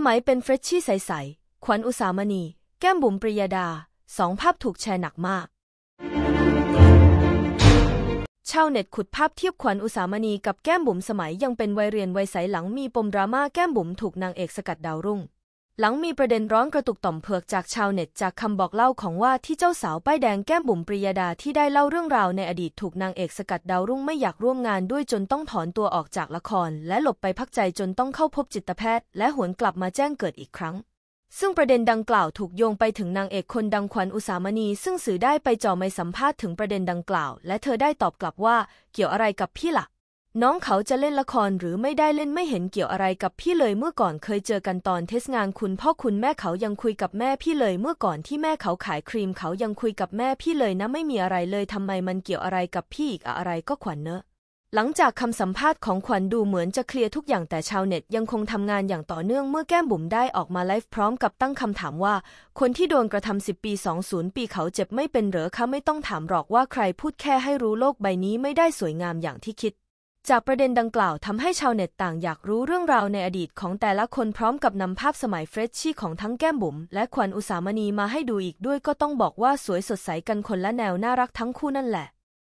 สมัยเป็นเฟรชชี่ใส ๆ ขวัญอุสามณี แก้มบุ๋มปริยดา สองภาพถูกแชร์หนักมาก ชาวเน็ตขุดภาพเทียบขวัญอุสามณีกับแก้มบุ๋มสมัยยังเป็นวัยเรียนวัยใสหลังมีปมดราม่าแก้มบุ๋มถูกนางเอกสกัดดาวรุ่งหลังมีประเด็นร้อนกระตุกต่อมเผือกจากชาวเน็ตจากคำบอกเล่าของว่าที่เจ้าสาวป้ายแดงแก้มบุ๋มปริยดาที่ได้เล่าเรื่องราวในอดีตถูกนางเอกสกัดดาวรุ่งไม่อยากร่วมงานด้วยจนต้องถอนตัวออกจากละคร และหลบไปพักใจจนต้องเข้าพบจิตแพทย์ และหวนกลับมาแจ้งเกิดอีกครั้ง ซึ่งประเด็นดังกล่าวถูกโยงไปถึงนางเอกคนดังขวัญอุสามณี ซึ่งสื่อได้ไปจ่อไม่สัมภาษณ์ถึงประเด็นดังกล่าว และเธอได้ตอบกลับว่าเกี่ยวอะไรกับพี่ละ่ะน้องเขาจะเล่นละครหรือไม่ได้เล่นไม่เห็นเกี่ยวอะไรกับพี่เลยเมื่อก่อนเคยเจอกันตอน เทสงานคุณพ่อคุณแม่เขายังคุยกับแม่พี่เลย เมื่อก่อนที่แม่เขาขายครีมเขายังคุยกับแม่พี่เลย นะ ไม่มีอะไรเลยทำไมมันเกี่ยวอะไรกับพี่อีกอะไรก็ขวัญเนอะหลังจากคำสัมภาษณ์ของขวัญดูเหมือนจะเคลียร์ทุกอย่างแต่ชาวเน็ตยังคงทำงานอย่างต่อเนื่องเมื่อแก้มบุ๋มได้ออกมาไลฟ์พร้อมกับตั้งคำถามว่าคนที่โดนกระทำ10ปี20ปีเขาเจ็บไม่เป็นเหรอคะไม่ต้องถามหรอกว่าใครพูดแค่ให้รู้โลกใบนี้ไม่ได้สวยงามอย่างที่คิดจากประเด็นดังกล่าว ทำให้ชาวเน็ตต่างอยากรู้เรื่องราวในอดีตของแต่ละคนพร้อมกับนำภาพสมัยเฟรชชี่ของทั้งแก้มบุ๋มและขวัญอุสามณีมาให้ดูอีกด้วยก็ต้องบอกว่าสวยสดใสกันคนละแนวน่ารักทั้งคู่นั่นแหละ